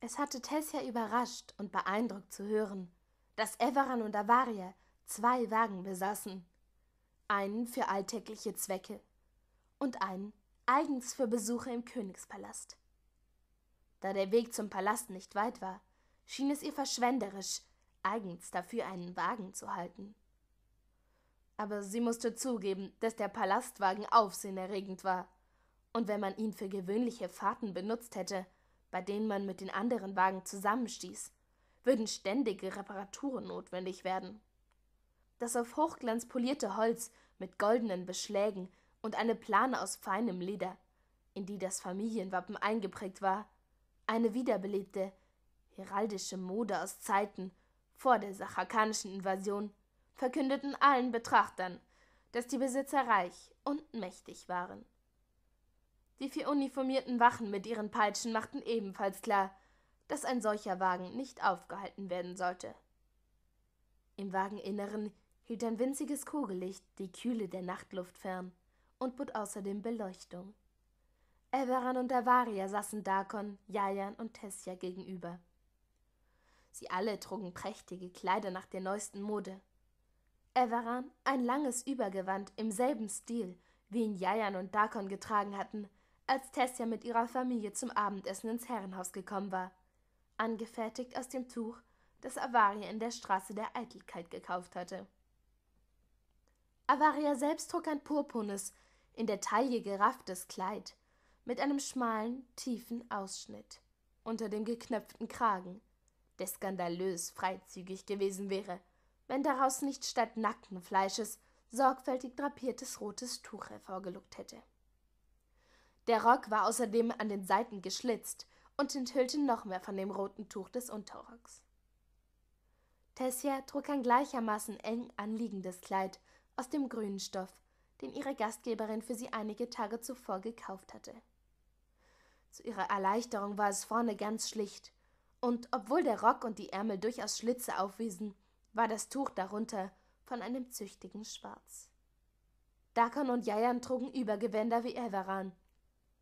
Es hatte Tessia überrascht und beeindruckt zu hören, dass Everan und Avaria zwei Wagen besaßen. Einen für alltägliche Zwecke und einen eigens für Besuche im Königspalast. Da der Weg zum Palast nicht weit war, schien es ihr verschwenderisch, eigens dafür einen Wagen zu halten. Aber sie musste zugeben, dass der Palastwagen aufsehenerregend war, und wenn man ihn für gewöhnliche Fahrten benutzt hätte, bei denen man mit den anderen Wagen zusammenstieß, würden ständige Reparaturen notwendig werden. Das auf Hochglanz polierte Holz mit goldenen Beschlägen und eine Plane aus feinem Leder, in die das Familienwappen eingeprägt war, eine wiederbelebte heraldische Mode aus Zeiten vor der sachakanischen Invasion, verkündeten allen Betrachtern, dass die Besitzer reich und mächtig waren. Die vier uniformierten Wachen mit ihren Peitschen machten ebenfalls klar, dass ein solcher Wagen nicht aufgehalten werden sollte. Im Wageninneren hielt ein winziges Kugellicht die Kühle der Nachtluft fern und bot außerdem Beleuchtung. Everan und Avaria saßen Darkon, Jajan und Tessia gegenüber. Sie alle trugen prächtige Kleider nach der neuesten Mode. Everan ein langes Übergewand im selben Stil, wie ihn Jajan und Darkon getragen hatten, als Tessia mit ihrer Familie zum Abendessen ins Herrenhaus gekommen war, angefertigt aus dem Tuch, das Avaria in der Straße der Eitelkeit gekauft hatte. Avaria selbst trug ein purpurnes, in der Taille gerafftes Kleid, mit einem schmalen, tiefen Ausschnitt unter dem geknöpften Kragen, der skandalös freizügig gewesen wäre, wenn daraus nicht statt nackten Fleisches sorgfältig drapiertes rotes Tuch hervorgelugt hätte. Der Rock war außerdem an den Seiten geschlitzt und enthüllte noch mehr von dem roten Tuch des Unterrocks. Tessia trug ein gleichermaßen eng anliegendes Kleid aus dem grünen Stoff, den ihre Gastgeberin für sie einige Tage zuvor gekauft hatte. Zu ihrer Erleichterung war es vorne ganz schlicht, und obwohl der Rock und die Ärmel durchaus Schlitze aufwiesen, war das Tuch darunter von einem züchtigen Schwarz. Dakon und Jajan trugen Übergewänder wie Elveran,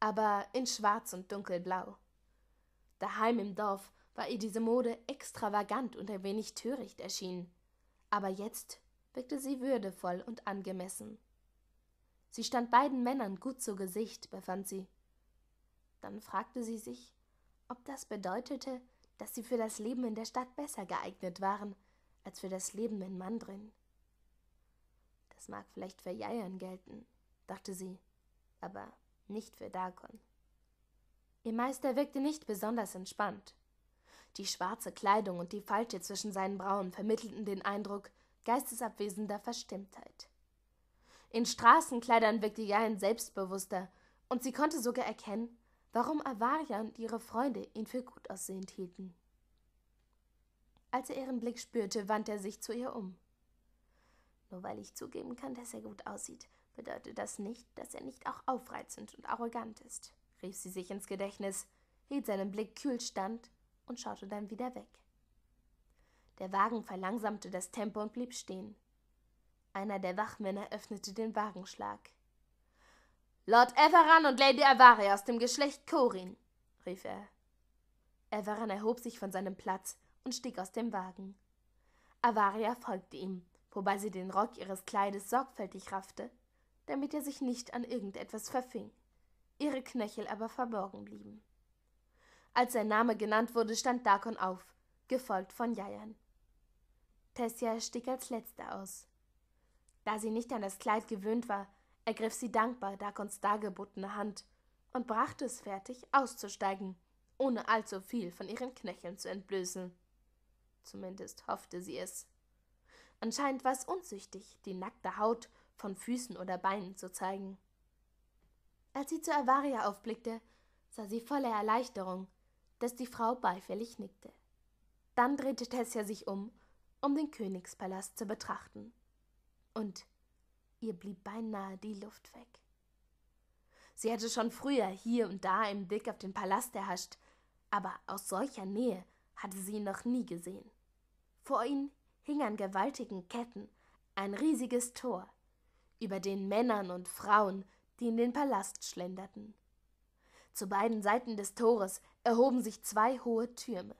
aber in schwarz und dunkelblau. Daheim im Dorf war ihr diese Mode extravagant und ein wenig töricht erschienen, aber jetzt wirkte sie würdevoll und angemessen. Sie stand beiden Männern gut zu Gesicht, befand sie. Dann fragte sie sich, ob das bedeutete, dass sie für das Leben in der Stadt besser geeignet waren als für das Leben in Mandrin. Das mag vielleicht für Jeiern gelten, dachte sie, aber nicht für Dagon. Ihr Meister wirkte nicht besonders entspannt. Die schwarze Kleidung und die Falte zwischen seinen Brauen vermittelten den Eindruck geistesabwesender Verstimmtheit. In Straßenkleidern wirkte Jain selbstbewusster, und sie konnte sogar erkennen, warum Avaria und ihre Freunde ihn für gut aussehend hielten. Als er ihren Blick spürte, wandte er sich zu ihr um. Nur weil ich zugeben kann, dass er gut aussieht, bedeutet das nicht, dass er nicht auch aufreizend und arrogant ist, rief sie sich ins Gedächtnis, hielt seinen Blick kühl stand und schaute dann wieder weg. Der Wagen verlangsamte das Tempo und blieb stehen. Einer der Wachmänner öffnete den Wagenschlag. Lord Everan und Lady Avaria aus dem Geschlecht Corin, rief er. Everan erhob sich von seinem Platz und stieg aus dem Wagen. Avaria folgte ihm, wobei sie den Rock ihres Kleides sorgfältig raffte damit er sich nicht an irgendetwas verfing. Ihre Knöchel aber verborgen blieben. Als sein Name genannt wurde, stand Dakon auf, gefolgt von Jajan. Tessia stieg als Letzte aus. Da sie nicht an das Kleid gewöhnt war, ergriff sie dankbar Dakons dargebotene Hand und brachte es fertig, auszusteigen, ohne allzu viel von ihren Knöcheln zu entblößen. Zumindest hoffte sie es. Anscheinend war es unzüchtig, die nackte Haut von Füßen oder Beinen zu zeigen. Als sie zu Avaria aufblickte, sah sie voller Erleichterung, dass die Frau beifällig nickte. Dann drehte Tessia sich um, um den Königspalast zu betrachten. Und ihr blieb beinahe die Luft weg. Sie hatte schon früher hier und da einen Blick auf den Palast erhascht, aber aus solcher Nähe hatte sie ihn noch nie gesehen. Vor ihnen hing an gewaltigen Ketten ein riesiges Tor, über den Männern und Frauen, die in den Palast schlenderten. Zu beiden Seiten des Tores erhoben sich zwei hohe Türme.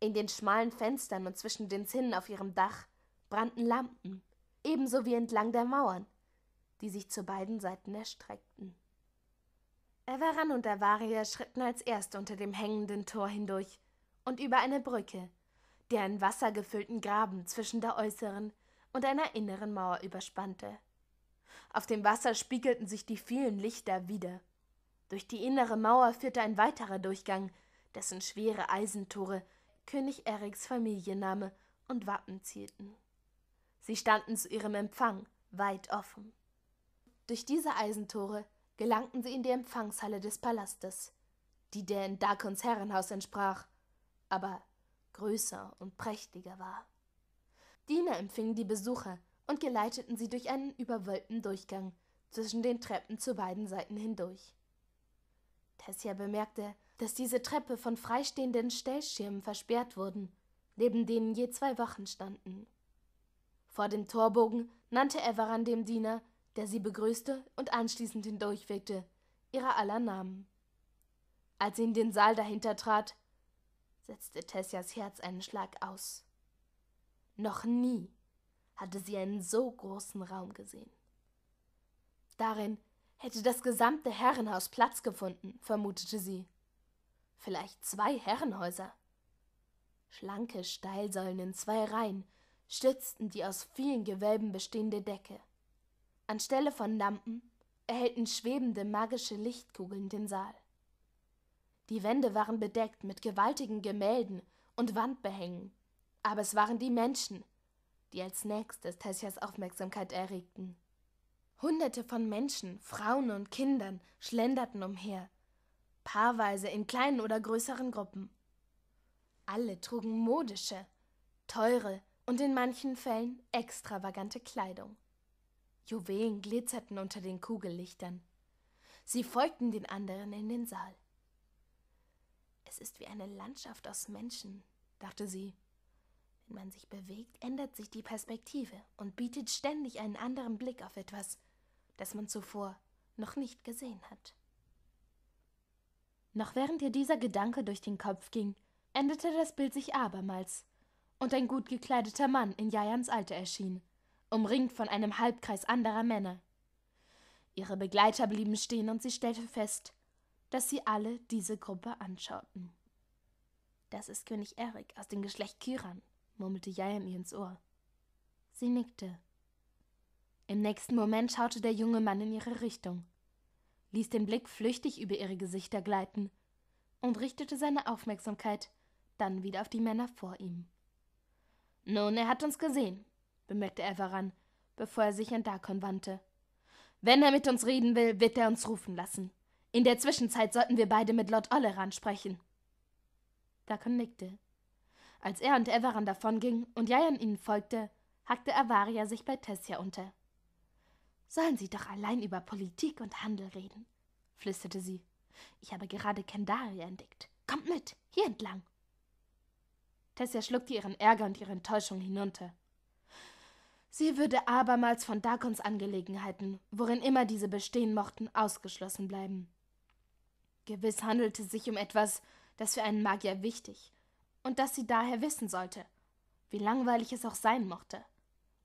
In den schmalen Fenstern und zwischen den Zinnen auf ihrem Dach brannten Lampen, ebenso wie entlang der Mauern, die sich zu beiden Seiten erstreckten. Everan und Avaria schritten als erst unter dem hängenden Tor hindurch und über eine Brücke, die einen wassergefüllten Graben zwischen der äußeren und einer inneren Mauer überspannte. Auf dem Wasser spiegelten sich die vielen Lichter wieder. Durch die innere Mauer führte ein weiterer Durchgang, dessen schwere Eisentore König Eriks Familienname und Wappen zielten. Sie standen zu ihrem Empfang weit offen. Durch diese Eisentore gelangten sie in die Empfangshalle des Palastes, die der in Darkons Herrenhaus entsprach, aber größer und prächtiger war. Diener empfingen die Besucher, und geleiteten sie durch einen überwölbten Durchgang zwischen den Treppen zu beiden Seiten hindurch. Tessia bemerkte, dass diese Treppe von freistehenden Stellschirmen versperrt wurden, neben denen je zwei Wachen standen. Vor dem Torbogen nannte Everan dem Diener, der sie begrüßte und anschließend hindurchwegte, ihre aller Namen. Als sie in den Saal dahinter trat, setzte Tessias Herz einen Schlag aus. Noch nie hatte sie einen so großen Raum gesehen. Darin hätte das gesamte Herrenhaus Platz gefunden, vermutete sie. Vielleicht zwei Herrenhäuser. Schlanke Steilsäulen in zwei Reihen stützten die aus vielen Gewölben bestehende Decke. Anstelle von Lampen erhellten schwebende magische Lichtkugeln den Saal. Die Wände waren bedeckt mit gewaltigen Gemälden und Wandbehängen, aber es waren die Menschen, die als nächstes Tessias Aufmerksamkeit erregten. Hunderte von Menschen, Frauen und Kindern schlenderten umher, paarweise in kleinen oder größeren Gruppen. Alle trugen modische, teure und in manchen Fällen extravagante Kleidung. Juwelen glitzerten unter den Kugellichtern. Sie folgten den anderen in den Saal. Es ist wie eine Landschaft aus Menschen, dachte sie wenn man sich bewegt, ändert sich die Perspektive und bietet ständig einen anderen Blick auf etwas, das man zuvor noch nicht gesehen hat. Noch während ihr dieser Gedanke durch den Kopf ging, änderte das Bild sich abermals, und ein gut gekleideter Mann in Jajans Alter erschien, umringt von einem Halbkreis anderer Männer. Ihre Begleiter blieben stehen und sie stellte fest, dass sie alle diese Gruppe anschauten. Das ist König Erik aus dem Geschlecht Kyran, murmelte Jael mir ins Ohr. Sie nickte. Im nächsten Moment schaute der junge Mann in ihre Richtung, ließ den Blick flüchtig über ihre Gesichter gleiten und richtete seine Aufmerksamkeit dann wieder auf die Männer vor ihm. Nun, er hat uns gesehen, bemerkte er voran, bevor er sich an Darkon wandte. Wenn er mit uns reden will, wird er uns rufen lassen. In der Zwischenzeit sollten wir beide mit Lord Olleran sprechen. Darkon nickte. Als er und Everan davongingen und Jajan ihnen folgte, hackte Avaria sich bei Tessia unter. Sollen sie doch allein über Politik und Handel reden, flüsterte sie. Ich habe gerade Kendaria entdeckt. Kommt mit, hier entlang. Tessia schluckte ihren Ärger und ihre Enttäuschung hinunter. Sie würde abermals von Dakons Angelegenheiten, worin immer diese bestehen mochten, ausgeschlossen bleiben. Gewiss handelte es sich um etwas, das für einen Magier wichtig und dass sie daher wissen sollte, wie langweilig es auch sein mochte.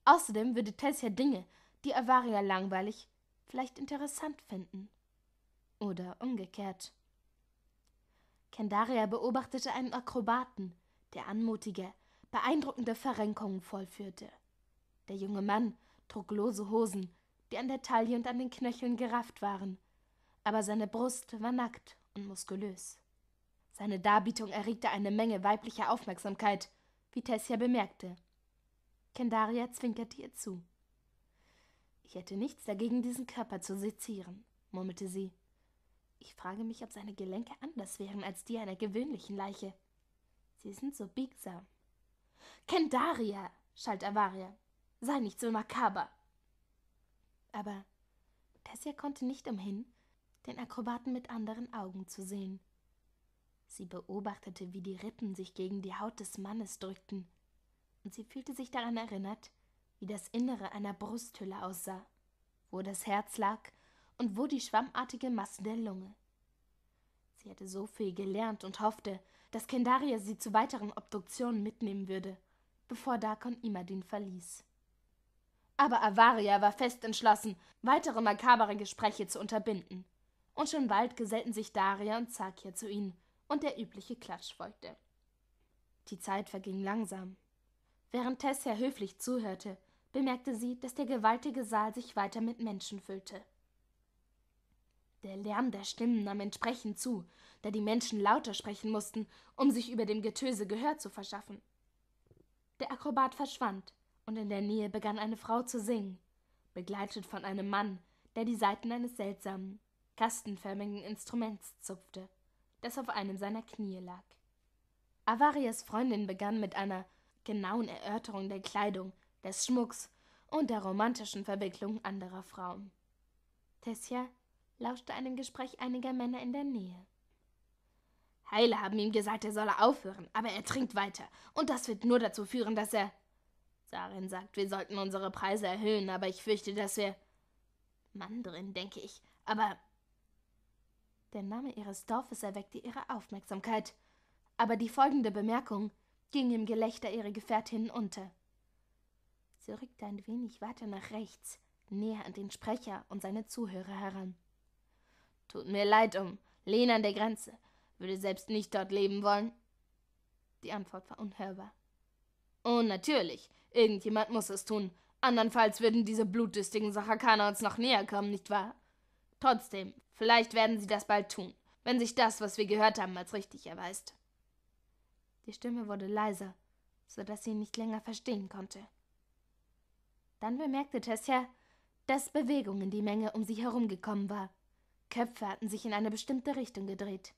Außerdem würde Tessia Dinge, die Avaria langweilig, vielleicht interessant finden. Oder umgekehrt. Kendaria beobachtete einen Akrobaten, der anmutige, beeindruckende Verrenkungen vollführte. Der junge Mann trug lose Hosen, die an der Taille und an den Knöcheln gerafft waren, aber seine Brust war nackt und muskulös. Seine Darbietung erregte eine Menge weiblicher Aufmerksamkeit, wie Tessia bemerkte. Kendaria zwinkerte ihr zu. Ich hätte nichts dagegen, diesen Körper zu sezieren, murmelte sie. Ich frage mich, ob seine Gelenke anders wären als die einer gewöhnlichen Leiche. Sie sind so biegsam. Kendaria! schalt Avaria. Sei nicht so makaber! Aber Tessia konnte nicht umhin, den Akrobaten mit anderen Augen zu sehen. Sie beobachtete, wie die Rippen sich gegen die Haut des Mannes drückten, und sie fühlte sich daran erinnert, wie das Innere einer Brusthülle aussah, wo das Herz lag und wo die schwammartige Masse der Lunge. Sie hatte so viel gelernt und hoffte, dass Kendaria sie zu weiteren Obduktionen mitnehmen würde, bevor Dakon Imadin verließ. Aber Avaria war fest entschlossen, weitere makabere Gespräche zu unterbinden. Und schon bald gesellten sich Daria und Zakia zu ihnen, und der übliche Klatsch folgte. Die Zeit verging langsam. Während Tess Tessia höflich zuhörte, bemerkte sie, dass der gewaltige Saal sich weiter mit Menschen füllte. Der Lärm der Stimmen nahm entsprechend zu, da die Menschen lauter sprechen mussten, um sich über dem Getöse Gehör zu verschaffen. Der Akrobat verschwand, und in der Nähe begann eine Frau zu singen, begleitet von einem Mann, der die Saiten eines seltsamen, kastenförmigen Instruments zupfte das auf einem seiner Knie lag. Avarias Freundin begann mit einer genauen Erörterung der Kleidung, des Schmucks und der romantischen Verwicklung anderer Frauen. Tessia lauschte einem Gespräch einiger Männer in der Nähe. Heile haben ihm gesagt, er solle aufhören, aber er trinkt weiter, und das wird nur dazu führen, dass er. Sarin sagt, wir sollten unsere Preise erhöhen, aber ich fürchte, dass wir. Mandrin, denke ich, aber der Name ihres Dorfes erweckte ihre Aufmerksamkeit, aber die folgende Bemerkung ging im Gelächter ihrer Gefährtinnen unter. Sie rückte ein wenig weiter nach rechts, näher an den Sprecher und seine Zuhörer heran. Tut mir leid um Lehn an der Grenze. Würde selbst nicht dort leben wollen. Die Antwort war unhörbar. Oh, natürlich. Irgendjemand muss es tun. Andernfalls würden diese blutdüstigen Sachakana uns noch näher kommen, nicht wahr? Trotzdem, vielleicht werden sie das bald tun, wenn sich das, was wir gehört haben, als richtig erweist. Die Stimme wurde leiser, so dass sie ihn nicht länger verstehen konnte. Dann bemerkte Tessia, dass Bewegung in die Menge um sie herumgekommen war. Köpfe hatten sich in eine bestimmte Richtung gedreht.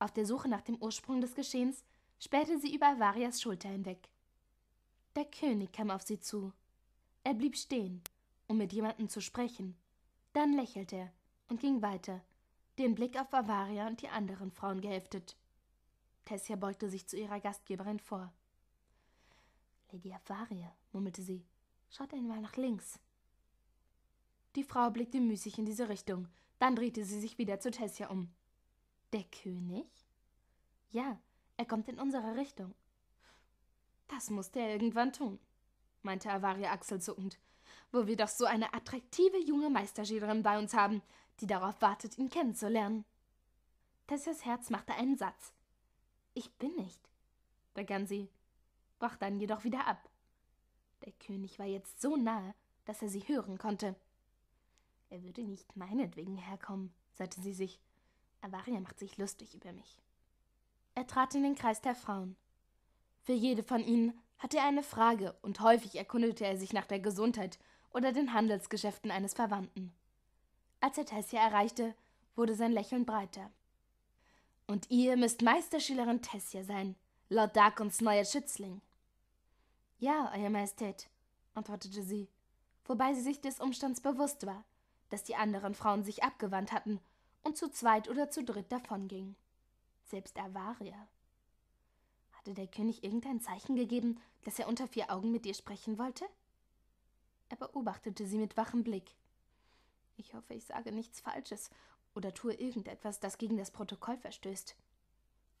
Auf der Suche nach dem Ursprung des Geschehens spähte sie über Avarias Schulter hinweg. Der König kam auf sie zu. Er blieb stehen, um mit jemandem zu sprechen. Dann lächelte er und ging weiter, den Blick auf Bavaria und die anderen Frauen geheftet. Tessia beugte sich zu ihrer Gastgeberin vor. Lady Avaria, murmelte sie, schaut einmal nach links. Die Frau blickte müßig in diese Richtung, dann drehte sie sich wieder zu Tessia um. Der König? Ja, er kommt in unsere Richtung. Das musste er irgendwann tun, meinte Avaria achselzuckend, wo wir doch so eine attraktive junge Meisterschülerin bei uns haben, die darauf wartet, ihn kennenzulernen. Tessias Herz machte einen Satz. Ich bin nicht, begann sie, brach dann jedoch wieder ab. Der König war jetzt so nahe, dass er sie hören konnte. Er würde nicht meinetwegen herkommen, sagte sie sich. Avaria macht sich lustig über mich. Er trat in den Kreis der Frauen. Für jede von ihnen hatte er eine Frage und häufig erkundete er sich nach der Gesundheit oder den Handelsgeschäften eines Verwandten. Als er Tessia erreichte, wurde sein Lächeln breiter. Und ihr müsst Meisterschülerin Tessia sein, Lord Darkons neuer Schützling. Ja, Euer Majestät, antwortete sie, wobei sie sich des Umstands bewusst war, dass die anderen Frauen sich abgewandt hatten und zu zweit oder zu dritt davongingen. Selbst Avaria. Hatte der König irgendein Zeichen gegeben, dass er unter vier Augen mit ihr sprechen wollte? Er beobachtete sie mit wachem Blick. Ich hoffe, ich sage nichts Falsches oder tue irgendetwas, das gegen das Protokoll verstößt.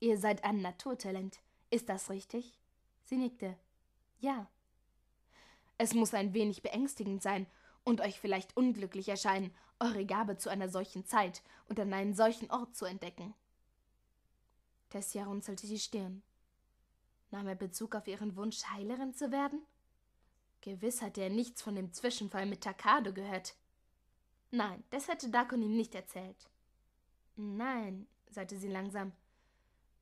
Ihr seid ein Naturtalent. Ist das richtig? Sie nickte. Ja. Es muss ein wenig beängstigend sein und euch vielleicht unglücklich erscheinen, eure Gabe zu einer solchen Zeit und an einen solchen Ort zu entdecken. Tessia runzelte die Stirn. Nahm er Bezug auf ihren Wunsch, Heilerin zu werden? Gewiss hatte er nichts von dem Zwischenfall mit Takado gehört. Nein, das hätte Dakon ihm nicht erzählt. Nein, sagte sie langsam.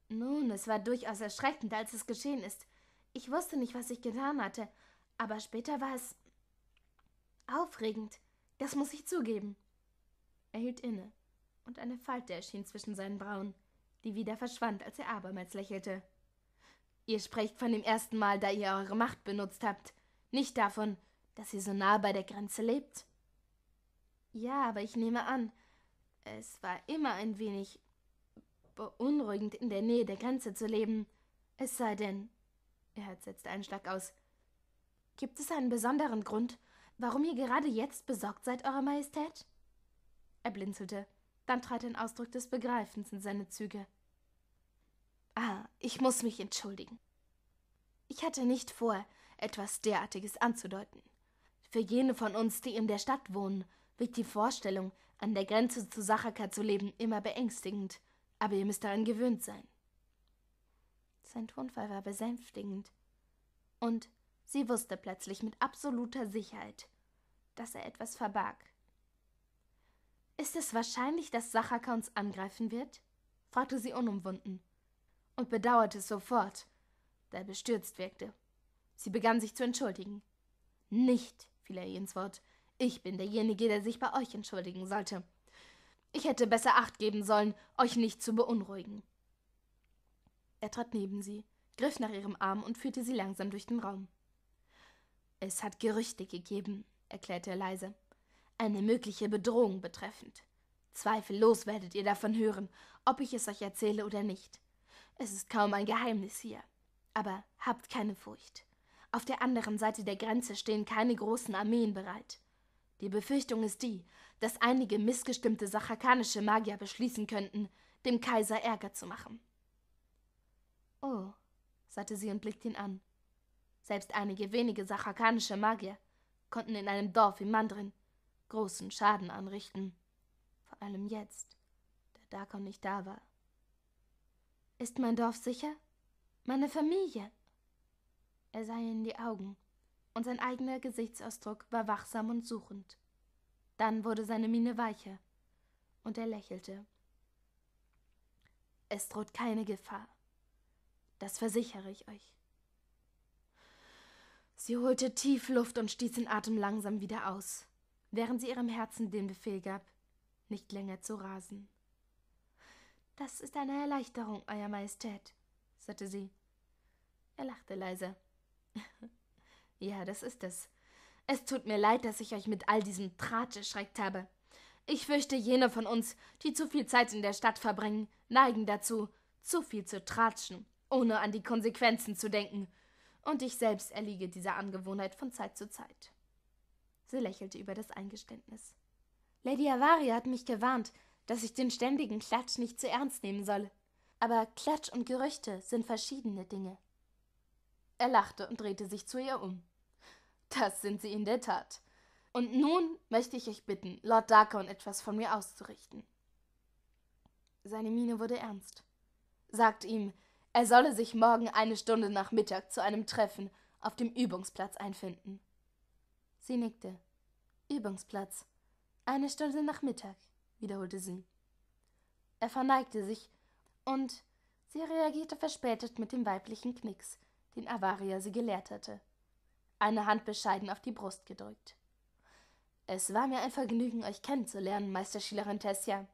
Nun, es war durchaus erschreckend, als es geschehen ist. Ich wusste nicht, was ich getan hatte, aber später war es aufregend. Das muss ich zugeben. Er hielt inne, und eine Falte erschien zwischen seinen Brauen, die wieder verschwand, als er abermals lächelte. Ihr sprecht von dem ersten Mal, da ihr eure Macht benutzt habt, nicht davon, dass ihr so nah bei der Grenze lebt. Ja, aber ich nehme an, es war immer ein wenig beunruhigend, in der Nähe der Grenze zu leben. Es sei denn, er setzte einen Schlag aus. Gibt es einen besonderen Grund, warum ihr gerade jetzt besorgt seid, Eure Majestät? Er blinzelte, dann trat ein Ausdruck des Begreifens in seine Züge. Ah, ich muss mich entschuldigen. Ich hatte nicht vor, etwas derartiges anzudeuten. Für jene von uns, die in der Stadt wohnen, wirkt die Vorstellung, an der Grenze zu Sachaka zu leben, immer beängstigend, aber ihr müsst daran gewöhnt sein. Sein Tonfall war besänftigend. Und sie wusste plötzlich mit absoluter Sicherheit, dass er etwas verbarg. Ist es wahrscheinlich, dass Sachaka uns angreifen wird? fragte sie unumwunden und bedauerte es sofort, da er bestürzt wirkte. Sie begann sich zu entschuldigen. Nicht, fiel er ihr ins Wort, ich bin derjenige, der sich bei euch entschuldigen sollte. Ich hätte besser Acht geben sollen, euch nicht zu beunruhigen. Er trat neben sie, griff nach ihrem Arm und führte sie langsam durch den Raum. Es hat Gerüchte gegeben, erklärte er leise, eine mögliche Bedrohung betreffend. Zweifellos werdet ihr davon hören, ob ich es euch erzähle oder nicht. Es ist kaum ein Geheimnis hier. Aber habt keine Furcht. Auf der anderen Seite der Grenze stehen keine großen Armeen bereit. Die Befürchtung ist die, dass einige missgestimmte sachakanische Magier beschließen könnten, dem Kaiser Ärger zu machen. Oh, sagte sie und blickte ihn an. Selbst einige wenige sachakanische Magier konnten in einem Dorf wie Mandrin großen Schaden anrichten. Vor allem jetzt, da Darkon nicht da war. Ist mein Dorf sicher? Meine Familie? Er sah ihr in die Augen und sein eigener Gesichtsausdruck war wachsam und suchend. Dann wurde seine Miene weicher und er lächelte. Es droht keine Gefahr. Das versichere ich euch. Sie holte tief Luft und stieß den Atem langsam wieder aus, während sie ihrem Herzen den Befehl gab, nicht länger zu rasen. Das ist eine Erleichterung, Euer Majestät, sagte sie. Er lachte leise. Ja, das ist es. Es tut mir leid, dass ich euch mit all diesem Tratsch erschreckt habe. Ich fürchte, jene von uns, die zu viel Zeit in der Stadt verbringen, neigen dazu, zu viel zu tratschen, ohne an die Konsequenzen zu denken. Und ich selbst erliege dieser Angewohnheit von Zeit zu Zeit. Sie lächelte über das Eingeständnis. Lady Avaria hat mich gewarnt, dass ich den ständigen Klatsch nicht zu ernst nehmen soll. Aber Klatsch und Gerüchte sind verschiedene Dinge. Er lachte und drehte sich zu ihr um. Das sind sie in der Tat. Und nun möchte ich euch bitten, Lord Darkon etwas von mir auszurichten. Seine Miene wurde ernst. Sagt ihm, er solle sich morgen eine Stunde nach Mittag zu einem Treffen auf dem Übungsplatz einfinden. Sie nickte. Übungsplatz. Eine Stunde nach Mittag, wiederholte sie. Er verneigte sich und sie reagierte verspätet mit dem weiblichen Knicks, den Avaria sie gelehrt hatte. Eine Hand bescheiden auf die Brust gedrückt. Es war mir ein Vergnügen, euch kennenzulernen, Meisterschülerin Tessia.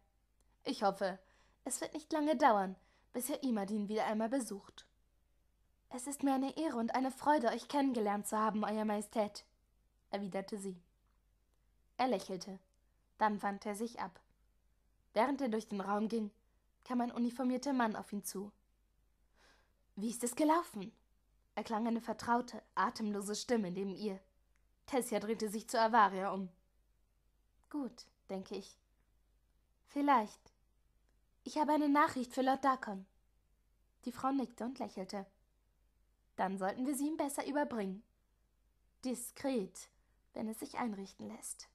Ich hoffe, es wird nicht lange dauern, bis ihr Imadin wieder einmal besucht. Es ist mir eine Ehre und eine Freude, euch kennengelernt zu haben, Euer Majestät, erwiderte sie. Er lächelte. Dann wandte er sich ab. Während er durch den Raum ging, kam ein uniformierter Mann auf ihn zu. Wie ist es gelaufen? erklang eine vertraute, atemlose Stimme neben ihr. Tessia drehte sich zu Avaria um. Gut, denke ich. Vielleicht. Ich habe eine Nachricht für Lord Darkon. Die Frau nickte und lächelte. Dann sollten wir sie ihm besser überbringen. Diskret, wenn es sich einrichten lässt.